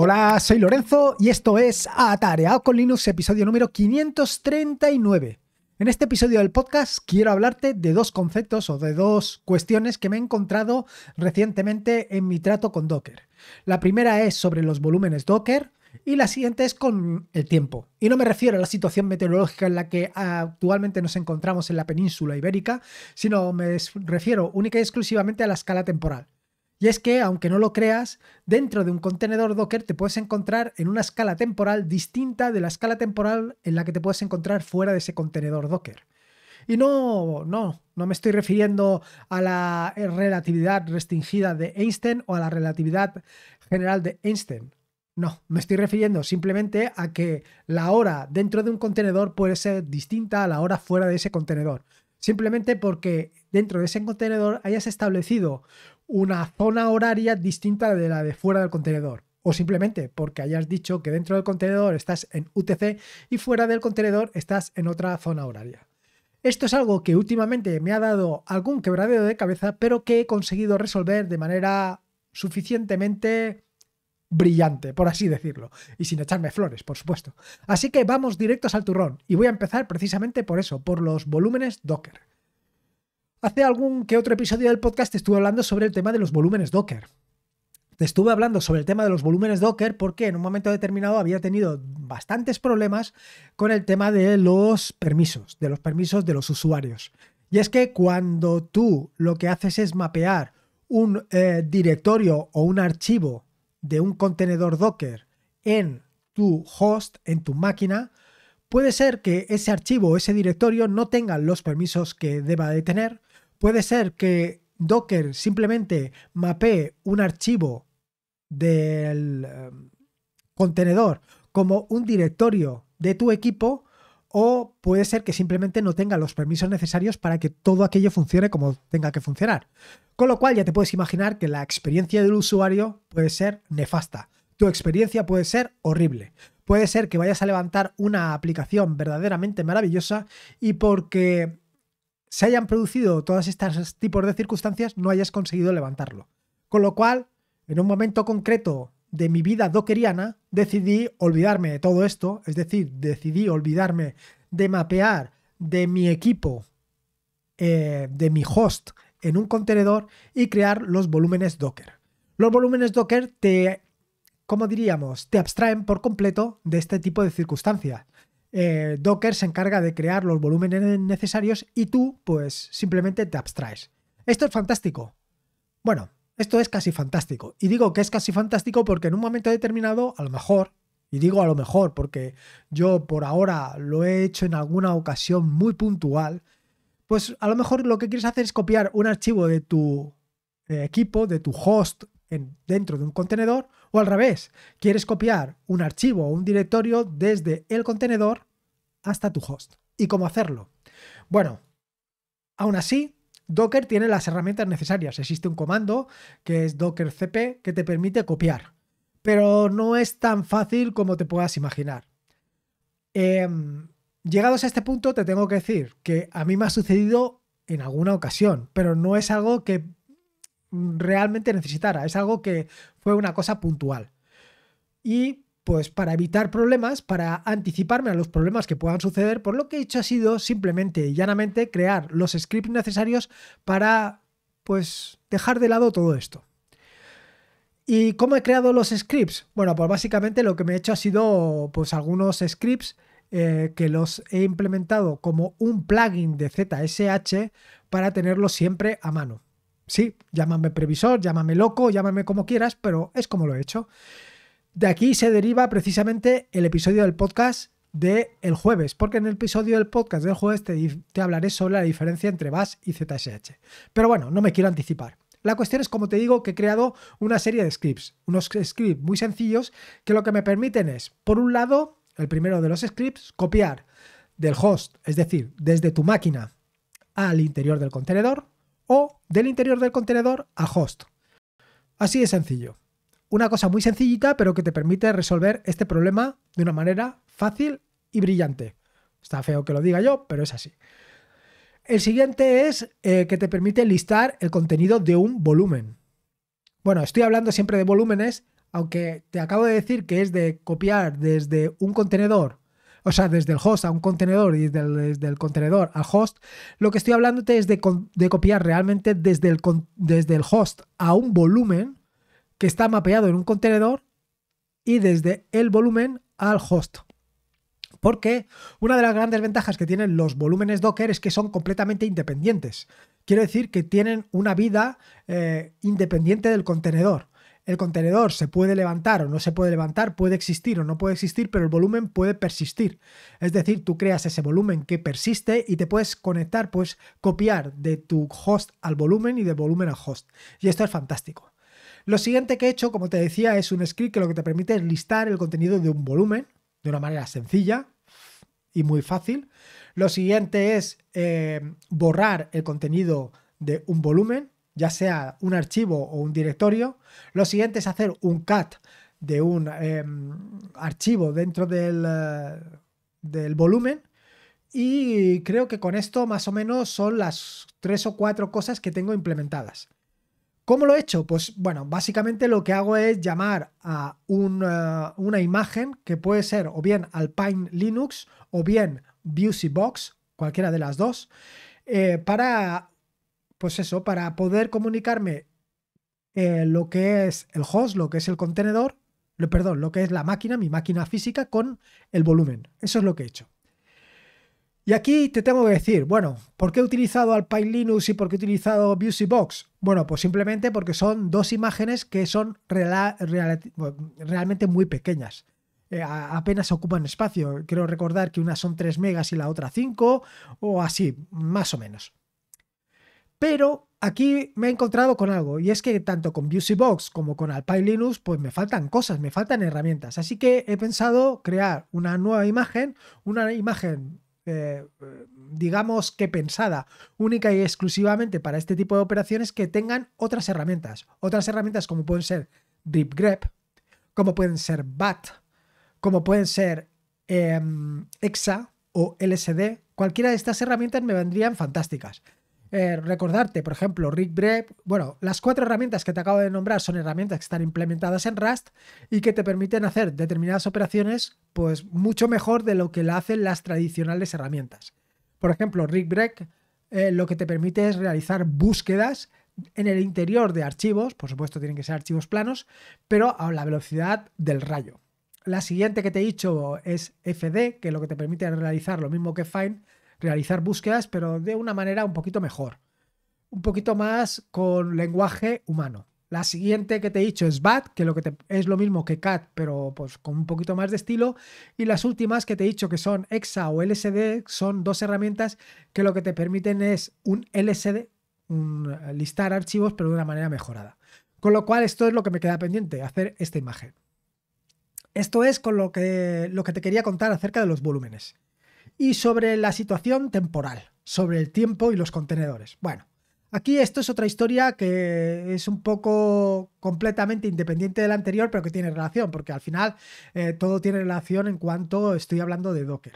Hola, soy Lorenzo y esto es Atareado con Linux, episodio número 539. En este episodio del podcast quiero hablarte de dos conceptos o de dos cuestiones que me he encontrado recientemente en mi trato con Docker. La primera es sobre los volúmenes Docker, y la siguiente es con el tiempo. Y no me refiero a la situación meteorológica en la que actualmente nos encontramos en la península ibérica, sino me refiero única y exclusivamente a la escala temporal. Y es que, aunque no lo creas, dentro de un contenedor Docker te puedes encontrar en una escala temporal distinta de la escala temporal en la que te puedes encontrar fuera de ese contenedor Docker. Y no, no, no me estoy refiriendo a la relatividad restringida de Einstein o a la relatividad general de Einstein. No, me estoy refiriendo simplemente a que la hora dentro de un contenedor puede ser distinta a la hora fuera de ese contenedor. Simplemente porque dentro de ese contenedor hayas establecido una zona horaria distinta de la de fuera del contenedor. O simplemente porque hayas dicho que dentro del contenedor estás en UTC y fuera del contenedor estás en otra zona horaria. Esto es algo que últimamente me ha dado algún quebradero de cabeza, pero que he conseguido resolver de manera suficientemente brillante, por así decirlo, y sin echarme flores, por supuesto. Así que vamos directos al turrón, y voy a empezar precisamente por eso, por los volúmenes Docker. Hace algún que otro episodio del podcast estuve hablando sobre el tema de los volúmenes Docker. Te estuve hablando sobre el tema de los volúmenes Docker porque en un momento determinado había tenido bastantes problemas con el tema de los permisos, de los permisos de los usuarios. Y es que cuando tú lo que haces es mapear un eh, directorio o un archivo de un contenedor Docker en tu host, en tu máquina, puede ser que ese archivo o ese directorio no tengan los permisos que deba de tener Puede ser que Docker simplemente mapee un archivo del em, contenedor como un directorio de tu equipo o puede ser que simplemente no tenga los permisos necesarios para que todo aquello funcione como tenga que funcionar. Con lo cual ya te puedes imaginar que la experiencia del usuario puede ser nefasta. Tu experiencia puede ser horrible. Puede ser que vayas a levantar una aplicación verdaderamente maravillosa y porque se hayan producido todos estos tipos de circunstancias, no hayas conseguido levantarlo. Con lo cual, en un momento concreto de mi vida dockeriana, decidí olvidarme de todo esto, es decir, decidí olvidarme de mapear de mi equipo, eh, de mi host en un contenedor y crear los volúmenes Docker. Los volúmenes Docker te, como diríamos, te abstraen por completo de este tipo de circunstancias eh, Docker se encarga de crear los volúmenes necesarios y tú, pues, simplemente te abstraes. Esto es fantástico. Bueno, esto es casi fantástico. Y digo que es casi fantástico porque en un momento determinado, a lo mejor, y digo a lo mejor porque yo por ahora lo he hecho en alguna ocasión muy puntual, pues a lo mejor lo que quieres hacer es copiar un archivo de tu eh, equipo, de tu host dentro de un contenedor o al revés, quieres copiar un archivo o un directorio desde el contenedor hasta tu host. ¿Y cómo hacerlo? Bueno, aún así, Docker tiene las herramientas necesarias. Existe un comando que es docker cp que te permite copiar, pero no es tan fácil como te puedas imaginar. Em, llegados a este punto, te tengo que decir que a mí me ha sucedido en alguna ocasión, pero no es algo que realmente necesitara. Es algo que fue una cosa puntual. Y pues para evitar problemas, para anticiparme a los problemas que puedan suceder, por lo que he hecho ha sido simplemente y llanamente crear los scripts necesarios para pues dejar de lado todo esto. ¿Y cómo he creado los scripts? Bueno, pues básicamente lo que me he hecho ha sido pues algunos scripts eh, que los he implementado como un plugin de ZSH para tenerlos siempre a mano. Sí, llámame previsor, llámame loco, llámame como quieras, pero es como lo he hecho. De aquí se deriva precisamente el episodio del podcast de el jueves, porque en el episodio del podcast del jueves te, te hablaré sobre la diferencia entre BAS y ZSH. Pero bueno, no me quiero anticipar. La cuestión es, como te digo, que he creado una serie de scripts, unos scripts muy sencillos que lo que me permiten es, por un lado, el primero de los scripts, copiar del host, es decir, desde tu máquina al interior del contenedor, o del interior del contenedor a host. Así de sencillo. Una cosa muy sencillita, pero que te permite resolver este problema de una manera fácil y brillante. Está feo que lo diga yo, pero es así. El siguiente es eh, que te permite listar el contenido de un volumen. Bueno, estoy hablando siempre de volúmenes, aunque te acabo de decir que es de copiar desde un contenedor o sea, desde el host a un contenedor y desde el, contenedor al host, lo que estoy hablándote es de, copiar realmente desde el, desde el host a un volumen que está mapeado en un contenedor y desde el volumen al host. Porque una de las grandes ventajas que tienen los volúmenes Docker es que son completamente independientes. Quiero decir que tienen una vida eh, independiente del contenedor el contenedor se puede levantar o no se puede levantar, puede existir o no puede existir, pero el volumen puede persistir. Es decir, tú creas ese volumen que persiste y te puedes conectar, puedes copiar de tu host al volumen y de volumen al host. Y esto es fantástico. Lo siguiente que he hecho, como te decía, es un script que lo que te permite es listar el contenido de un volumen de una manera sencilla y muy fácil. Lo siguiente es eh, borrar el contenido de un volumen ya sea un archivo o un directorio. Lo siguiente es hacer un cat de un em, archivo dentro eh, del, volumen. Y creo que con esto más o menos son las tres o cuatro cosas que tengo implementadas. ¿Cómo lo he hecho? Pues bueno, básicamente lo que hago es llamar a eh, una imagen que puede ser o bien Alpine Linux o bien BusyBox, cualquiera de las dos, eh, para pues eso, para poder comunicarme eh, lo que es el host, lo que es el contenedor, lo, perdón, lo que es la máquina, mi máquina física con el volumen. Eso es lo que he hecho. Y aquí te tengo que decir, bueno, ¿por qué he utilizado Alpine Linux y por qué he utilizado Busybox? Bueno, pues simplemente porque son dos imágenes que son realmente muy pequeñas. Eh, apenas ocupan espacio. Quiero recordar que una son 3 megas y la otra 5 o así, más o menos. Pero aquí me he encontrado con algo, y es que tanto con BusyBox como con Alpine Linux, pues me faltan cosas, me faltan herramientas. Así que he pensado crear una nueva imagen, una imagen eh, digamos que pensada única y exclusivamente para este tipo de operaciones que tengan otras herramientas. Otras herramientas como pueden ser grep, como pueden ser BAT, como pueden ser em, EXA o LSD. Cualquiera de estas herramientas me vendrían fantásticas. Eh, recordarte, por ejemplo, Rick Break, Bueno, las cuatro herramientas que te acabo de nombrar son herramientas que están implementadas en Rust y que te permiten hacer determinadas operaciones, pues mucho mejor de lo que la hacen las tradicionales herramientas. Por ejemplo, Rick Break eh, lo que te permite es realizar búsquedas en el interior de archivos, por supuesto tienen que ser archivos planos, pero a la velocidad del rayo. La siguiente que te he dicho es FD, que lo que te permite realizar lo mismo que Find, realizar búsquedas, pero de una manera un poquito mejor, un poquito más con lenguaje humano. La siguiente que te he dicho es Bat que, lo que te, es lo mismo que Cat, pero pues con un poquito más de estilo. Y las últimas que te he dicho que son EXA o LSD son dos herramientas que lo que te permiten es un LSD, un, listar archivos, pero de una manera mejorada. Con lo cual, esto es lo que me queda pendiente, hacer esta imagen. Esto es con lo que, lo que te quería contar acerca de los volúmenes y sobre la situación temporal, sobre el tiempo y los contenedores. Bueno, aquí esto es otra historia que es un poco completamente independiente de la anterior, pero que tiene relación, porque al final eh, todo tiene relación en cuanto estoy hablando de Docker.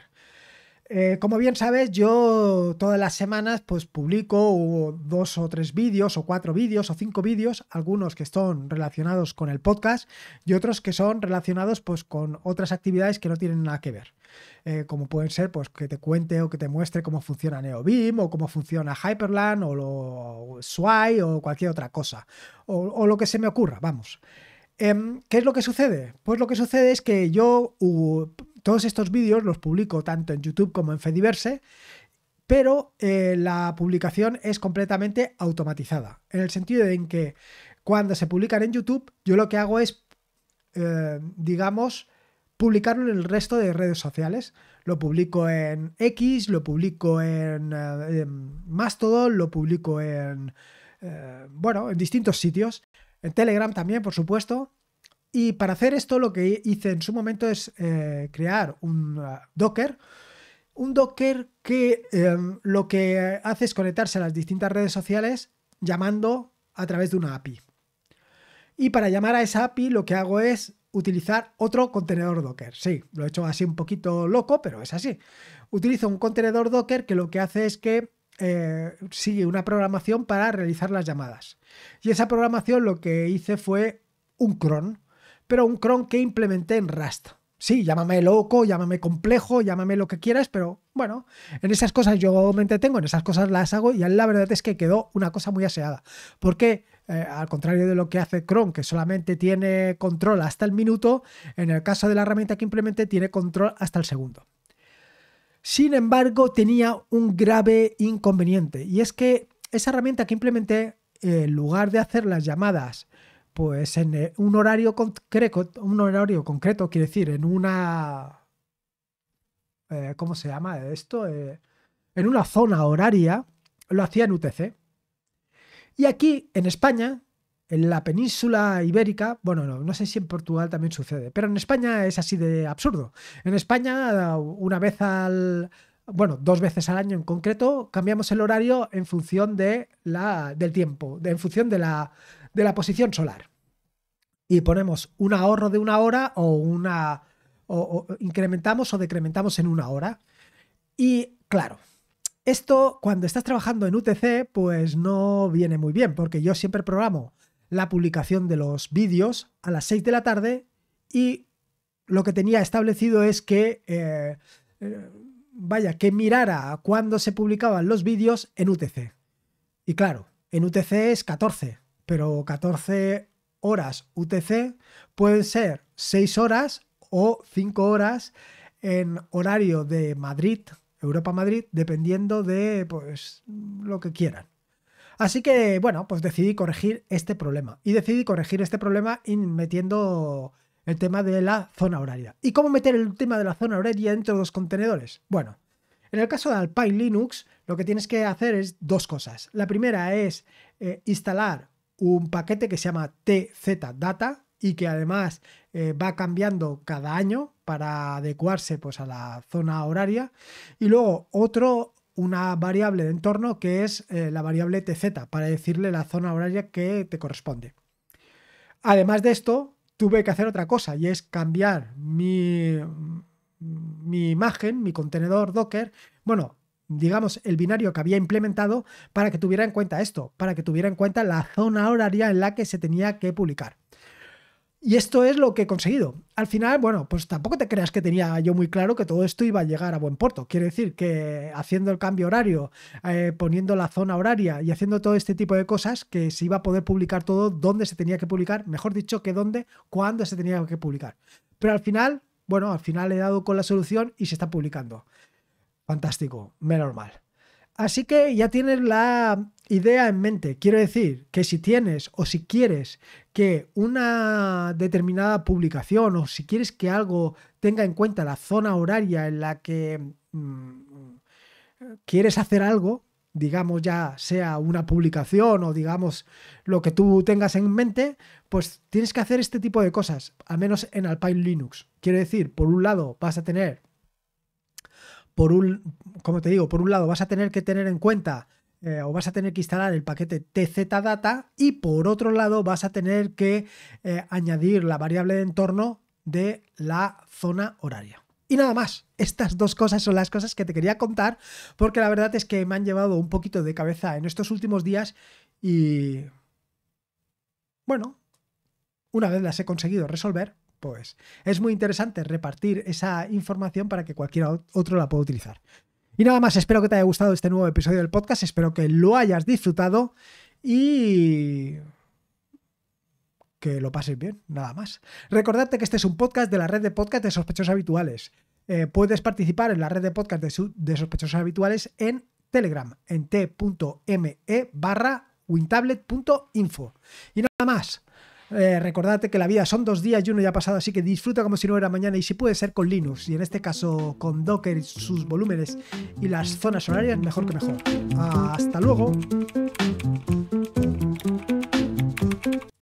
Eh, como bien sabes, yo todas las semanas pues publico dos o tres vídeos, o cuatro vídeos, o cinco vídeos, algunos que están relacionados con el podcast y otros que son relacionados pues con otras actividades que no tienen nada que ver. Eh, como pueden ser pues que te cuente o que te muestre cómo funciona NeoBeam o cómo funciona Hyperland o, lo, o o cualquier otra cosa. o lo que se me ocurra, vamos. Em, ¿Qué es lo que sucede? Pues lo que sucede es que yo todos estos vídeos los publico tanto en YouTube como en Fediverse, pero eh, la publicación es completamente automatizada, en el sentido de en que cuando se publican en YouTube, yo lo que hago es, eh, digamos, publicarlo en el resto de redes sociales. Lo publico en X, lo publico en, eh, Mastodon, lo publico en, bueno, en distintos sitios. En Telegram también, por supuesto. Y para hacer esto lo que hice en su momento es eh, crear un ah, Docker. Un Docker que em, lo que hace es conectarse a las distintas redes sociales llamando a través de una API. Y para llamar a esa API lo que hago es utilizar otro contenedor Docker. Sí, lo he hecho así un poquito loco, pero es así. Utilizo un contenedor Docker que lo que hace es que eh, sigue una programación para realizar las llamadas. Y esa programación lo que hice fue un cron pero un cron que implementé en Rust. Sí, llámame loco, llámame complejo, llámame lo que quieras, pero bueno, en esas cosas yo me entretengo, en esas cosas las hago y la verdad es que quedó una cosa muy aseada. Porque eh, al contrario de lo que hace Chrome, que solamente tiene control hasta el minuto, en el caso de la herramienta que implementé tiene control hasta el segundo. Sin embargo, tenía un grave inconveniente y es que esa herramienta que implementé, en lugar de hacer las llamadas pues en eh, un horario concreto, un horario concreto, quiere decir, en una eh, ¿cómo se llama esto? Eh, en una zona horaria, lo hacía en UTC. Y aquí, en España, en la península ibérica, bueno, no, no sé si en Portugal también sucede, pero en España es así de absurdo. En España, una vez al, bueno, dos veces al año en concreto, cambiamos el horario en función de la, del tiempo, de, en función de la, de la posición solar. Y ponemos un ahorro de una hora o una... o, incrementamos o decrementamos en una hora. Y claro, esto cuando estás trabajando en UTC, pues no viene muy bien, porque yo siempre programo la publicación de los vídeos a las 6 de la tarde y lo que tenía establecido es que, eh, eh, vaya, que mirara cuándo se publicaban los vídeos en UTC. Y claro, en UTC es 14, pero 14 horas UTC pueden ser 6 horas o 5 horas en horario de Madrid, Europa-Madrid, dependiendo de pues, lo que quieran. Así que, bueno, pues decidí corregir este problema. Y decidí corregir este problema metiendo el tema de la zona horaria. ¿Y cómo meter el tema de la zona horaria dentro de los contenedores? Bueno, en el caso de Alpine Linux, lo que tienes que hacer es dos cosas. La primera es eh, instalar un paquete que se llama TZ Data y que además eh, va cambiando cada año para adecuarse pues, a la zona horaria. Y luego otro, una variable de entorno que es eh, la variable TZ para decirle la zona horaria que te corresponde. Además de esto, tuve que hacer otra cosa y es cambiar mi, mi imagen, mi contenedor Docker. Bueno, digamos, el binario que había implementado para que tuviera en cuenta esto, para que tuviera en cuenta la zona horaria en la que se tenía que publicar. Y esto es lo que he conseguido. Al final, bueno, pues tampoco te creas que tenía yo muy claro que todo esto iba a llegar a buen puerto. Quiero decir que haciendo el cambio horario, eh, poniendo la zona horaria y haciendo todo este tipo de cosas, que se iba a poder publicar todo donde se tenía que publicar, mejor dicho, que dónde, cuándo se tenía que publicar. Pero al final, bueno, al final he dado con la solución y se está publicando. Fantástico, menos mal. Así que ya tienes la idea en mente. Quiero decir que si tienes o si quieres que una determinada publicación o si quieres que algo tenga en cuenta la zona horaria en la que mm, quieres hacer algo, digamos ya sea una publicación o digamos lo que tú tengas en mente, pues tienes que hacer este tipo de cosas, al menos en Alpine Linux. Quiero decir, por un lado vas a tener por un, como te digo, por un lado vas a tener que tener en cuenta eh, o vas a tener que instalar el paquete tzdata y por otro lado vas a tener que eh, añadir la variable de entorno de la zona horaria. Y nada más, estas dos cosas son las cosas que te quería contar porque la verdad es que me han llevado un poquito de cabeza en estos últimos días y... Bueno, una vez las he conseguido resolver, pues es muy interesante repartir esa información para que cualquier otro la pueda utilizar. Y nada más, espero que te haya gustado este nuevo episodio del podcast, espero que lo hayas disfrutado y que lo pases bien, nada más. Recordarte que este es un podcast de la red de podcast de sospechosos habituales. Eh, puedes participar en la red de podcast de, de sospechosos habituales en Telegram, en t.me barra wintablet.info. Y nada más. Eh, recordate que la vida son dos días y uno ya ha pasado, así que disfruta como si no fuera mañana y si puede ser con Linux, y en este caso con Docker, sus volúmenes y las zonas horarias, mejor que mejor. Hasta luego.